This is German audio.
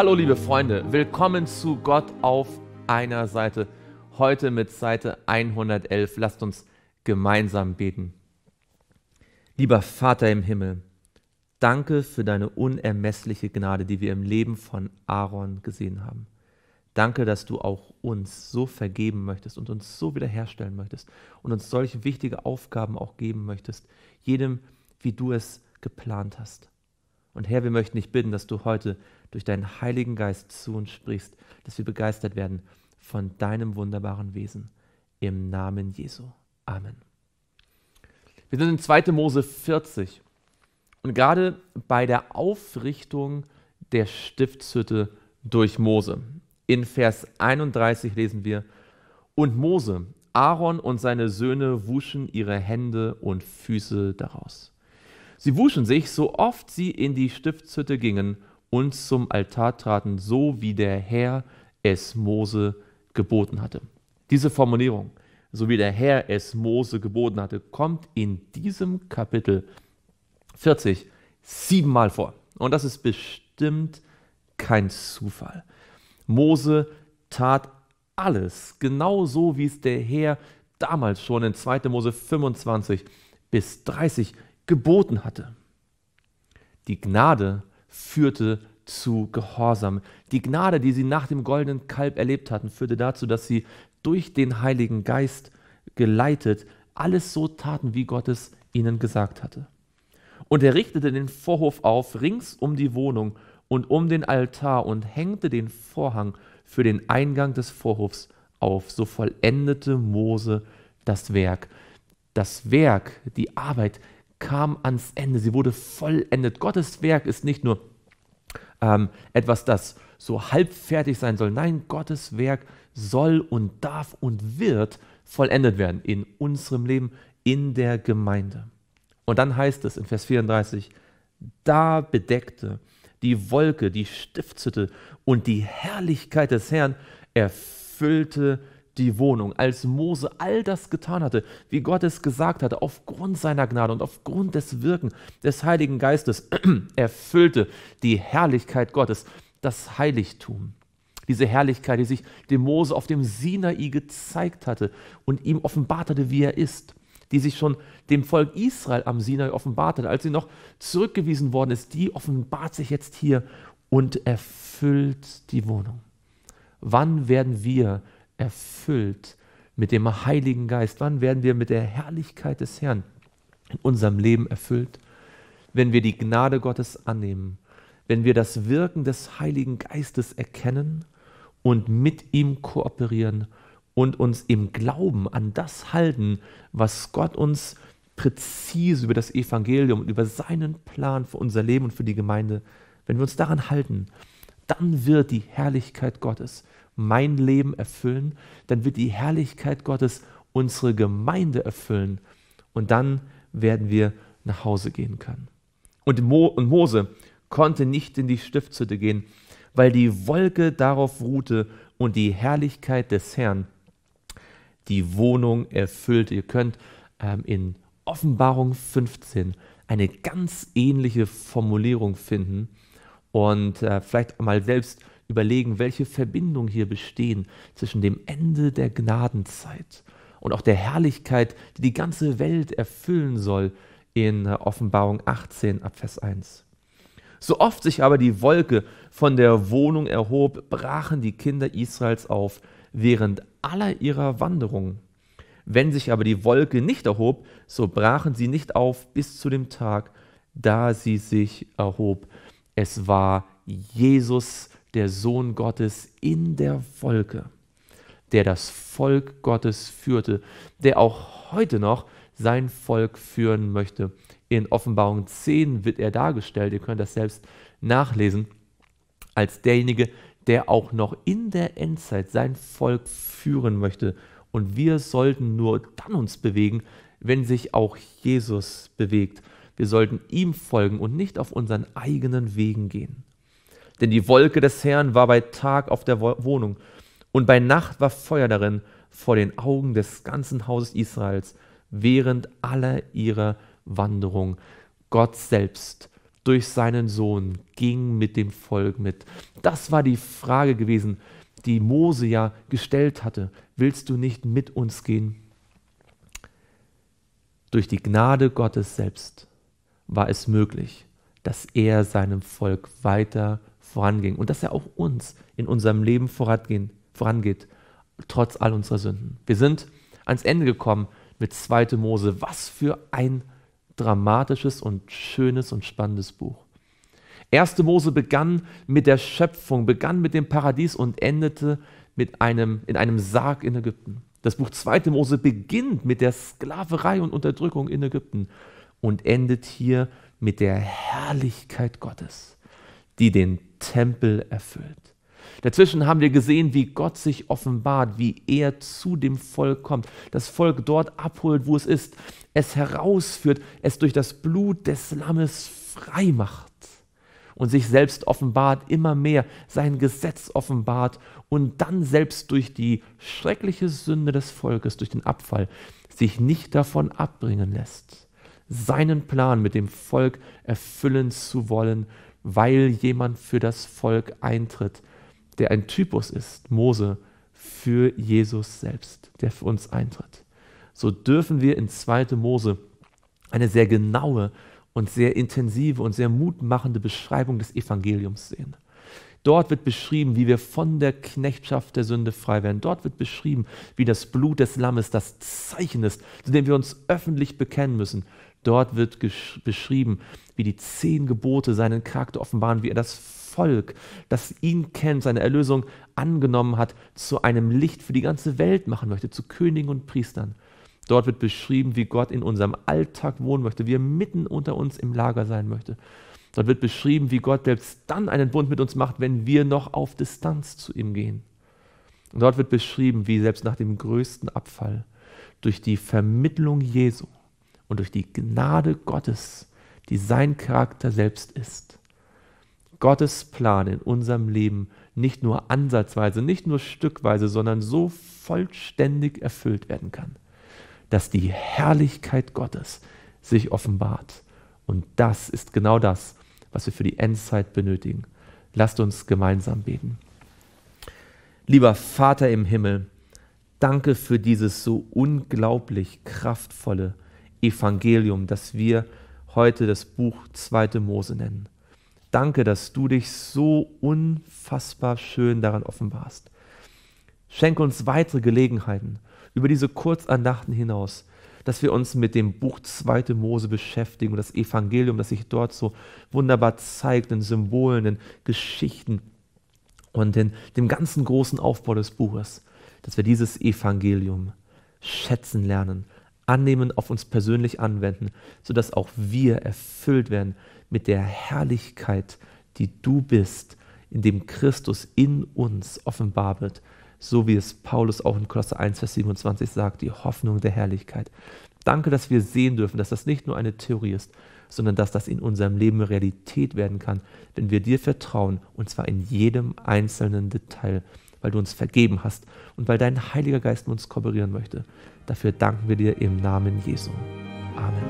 Hallo liebe Freunde, willkommen zu Gott auf einer Seite. Heute mit Seite 111. Lasst uns gemeinsam beten. Lieber Vater im Himmel, danke für deine unermessliche Gnade, die wir im Leben von Aaron gesehen haben. Danke, dass du auch uns so vergeben möchtest und uns so wiederherstellen möchtest und uns solche wichtige Aufgaben auch geben möchtest, jedem, wie du es geplant hast. Und Herr, wir möchten dich bitten, dass du heute durch deinen Heiligen Geist zu uns sprichst, dass wir begeistert werden von deinem wunderbaren Wesen. Im Namen Jesu. Amen. Wir sind in 2. Mose 40. Und gerade bei der Aufrichtung der Stiftshütte durch Mose. In Vers 31 lesen wir, und Mose, Aaron und seine Söhne wuschen ihre Hände und Füße daraus. Sie wuschen sich, so oft sie in die Stiftshütte gingen und zum Altar traten, so wie der Herr es Mose geboten hatte. Diese Formulierung, so wie der Herr es Mose geboten hatte, kommt in diesem Kapitel 40 siebenmal vor. Und das ist bestimmt kein Zufall. Mose tat alles, genau so wie es der Herr damals schon in 2. Mose 25 bis 30 geboten hatte. Die Gnade führte zu Gehorsam. Die Gnade, die sie nach dem goldenen Kalb erlebt hatten, führte dazu, dass sie durch den Heiligen Geist geleitet alles so taten, wie Gott es ihnen gesagt hatte. Und er richtete den Vorhof auf rings um die Wohnung und um den Altar und hängte den Vorhang für den Eingang des Vorhofs auf. So vollendete Mose das Werk. Das Werk, die Arbeit kam ans Ende, sie wurde vollendet. Gottes Werk ist nicht nur ähm, etwas, das so halbfertig sein soll. Nein, Gottes Werk soll und darf und wird vollendet werden in unserem Leben, in der Gemeinde. Und dann heißt es in Vers 34, da bedeckte die Wolke, die Stiftshütte und die Herrlichkeit des Herrn erfüllte die die Wohnung, als Mose all das getan hatte, wie Gott es gesagt hatte, aufgrund seiner Gnade und aufgrund des Wirken des Heiligen Geistes, erfüllte die Herrlichkeit Gottes das Heiligtum. Diese Herrlichkeit, die sich dem Mose auf dem Sinai gezeigt hatte und ihm offenbart hatte, wie er ist die sich schon dem Volk Israel am Sinai offenbart hatte, als sie noch zurückgewiesen worden ist, die offenbart sich jetzt hier und erfüllt die Wohnung. Wann werden wir erfüllt mit dem Heiligen Geist? Wann werden wir mit der Herrlichkeit des Herrn in unserem Leben erfüllt? Wenn wir die Gnade Gottes annehmen, wenn wir das Wirken des Heiligen Geistes erkennen und mit ihm kooperieren und uns im Glauben an das halten, was Gott uns präzise über das Evangelium und über seinen Plan für unser Leben und für die Gemeinde, wenn wir uns daran halten, dann wird die Herrlichkeit Gottes mein Leben erfüllen, dann wird die Herrlichkeit Gottes unsere Gemeinde erfüllen und dann werden wir nach Hause gehen können. Und, Mo und Mose konnte nicht in die Stiftshütte gehen, weil die Wolke darauf ruhte und die Herrlichkeit des Herrn die Wohnung erfüllte. Ihr könnt ähm, in Offenbarung 15 eine ganz ähnliche Formulierung finden und äh, vielleicht mal selbst überlegen, welche Verbindung hier bestehen zwischen dem Ende der Gnadenzeit und auch der Herrlichkeit, die die ganze Welt erfüllen soll in äh, Offenbarung 18 ab Vers 1. So oft sich aber die Wolke von der Wohnung erhob, brachen die Kinder Israels auf während aller ihrer Wanderung. Wenn sich aber die Wolke nicht erhob, so brachen sie nicht auf bis zu dem Tag, da sie sich erhob. Es war Jesus, der Sohn Gottes in der Wolke, der das Volk Gottes führte, der auch heute noch sein Volk führen möchte. In Offenbarung 10 wird er dargestellt, ihr könnt das selbst nachlesen, als derjenige, der auch noch in der Endzeit sein Volk führen möchte. Und wir sollten nur dann uns bewegen, wenn sich auch Jesus bewegt. Wir sollten ihm folgen und nicht auf unseren eigenen Wegen gehen denn die Wolke des Herrn war bei Tag auf der Wohnung, und bei Nacht war Feuer darin vor den Augen des ganzen Hauses Israels, während aller ihrer Wanderung. Gott selbst durch seinen Sohn ging mit dem Volk mit. Das war die Frage gewesen, die Mose ja gestellt hatte. Willst du nicht mit uns gehen? Durch die Gnade Gottes selbst war es möglich, dass er seinem Volk weiter voranging und dass er auch uns in unserem Leben vorangeht, trotz all unserer Sünden. Wir sind ans Ende gekommen mit 2. Mose. Was für ein dramatisches und schönes und spannendes Buch. 1. Mose begann mit der Schöpfung, begann mit dem Paradies und endete mit einem, in einem Sarg in Ägypten. Das Buch 2. Mose beginnt mit der Sklaverei und Unterdrückung in Ägypten und endet hier mit mit der Herrlichkeit Gottes, die den Tempel erfüllt. Dazwischen haben wir gesehen, wie Gott sich offenbart, wie er zu dem Volk kommt, das Volk dort abholt, wo es ist, es herausführt, es durch das Blut des Lammes frei macht und sich selbst offenbart, immer mehr sein Gesetz offenbart und dann selbst durch die schreckliche Sünde des Volkes, durch den Abfall, sich nicht davon abbringen lässt seinen Plan mit dem Volk erfüllen zu wollen, weil jemand für das Volk eintritt, der ein Typus ist, Mose, für Jesus selbst, der für uns eintritt. So dürfen wir in 2. Mose eine sehr genaue und sehr intensive und sehr mutmachende Beschreibung des Evangeliums sehen. Dort wird beschrieben, wie wir von der Knechtschaft der Sünde frei werden. Dort wird beschrieben, wie das Blut des Lammes das Zeichen ist, zu dem wir uns öffentlich bekennen müssen. Dort wird beschrieben, wie die zehn Gebote seinen Charakter offenbaren, wie er das Volk, das ihn kennt, seine Erlösung angenommen hat, zu einem Licht für die ganze Welt machen möchte, zu Königen und Priestern. Dort wird beschrieben, wie Gott in unserem Alltag wohnen möchte, wie er mitten unter uns im Lager sein möchte. Dort wird beschrieben, wie Gott selbst dann einen Bund mit uns macht, wenn wir noch auf Distanz zu ihm gehen. Und dort wird beschrieben, wie selbst nach dem größten Abfall durch die Vermittlung Jesu und durch die Gnade Gottes, die sein Charakter selbst ist, Gottes Plan in unserem Leben nicht nur ansatzweise, nicht nur stückweise, sondern so vollständig erfüllt werden kann, dass die Herrlichkeit Gottes sich offenbart. Und das ist genau das, was wir für die Endzeit benötigen. Lasst uns gemeinsam beten. Lieber Vater im Himmel, danke für dieses so unglaublich kraftvolle Evangelium, das wir heute das Buch 2. Mose nennen. Danke, dass du dich so unfassbar schön daran offenbarst. Schenke uns weitere Gelegenheiten über diese Kurzandachten hinaus, dass wir uns mit dem Buch 2. Mose beschäftigen und das Evangelium, das sich dort so wunderbar zeigt in Symbolen, in Geschichten und in dem ganzen großen Aufbau des Buches, dass wir dieses Evangelium schätzen lernen, annehmen, auf uns persönlich anwenden, sodass auch wir erfüllt werden mit der Herrlichkeit, die du bist, in dem Christus in uns offenbar wird so wie es Paulus auch in Kolosse 1, Vers 27 sagt, die Hoffnung der Herrlichkeit. Danke, dass wir sehen dürfen, dass das nicht nur eine Theorie ist, sondern dass das in unserem Leben Realität werden kann, wenn wir dir vertrauen, und zwar in jedem einzelnen Detail, weil du uns vergeben hast und weil dein Heiliger Geist mit uns kooperieren möchte. Dafür danken wir dir im Namen Jesu. Amen.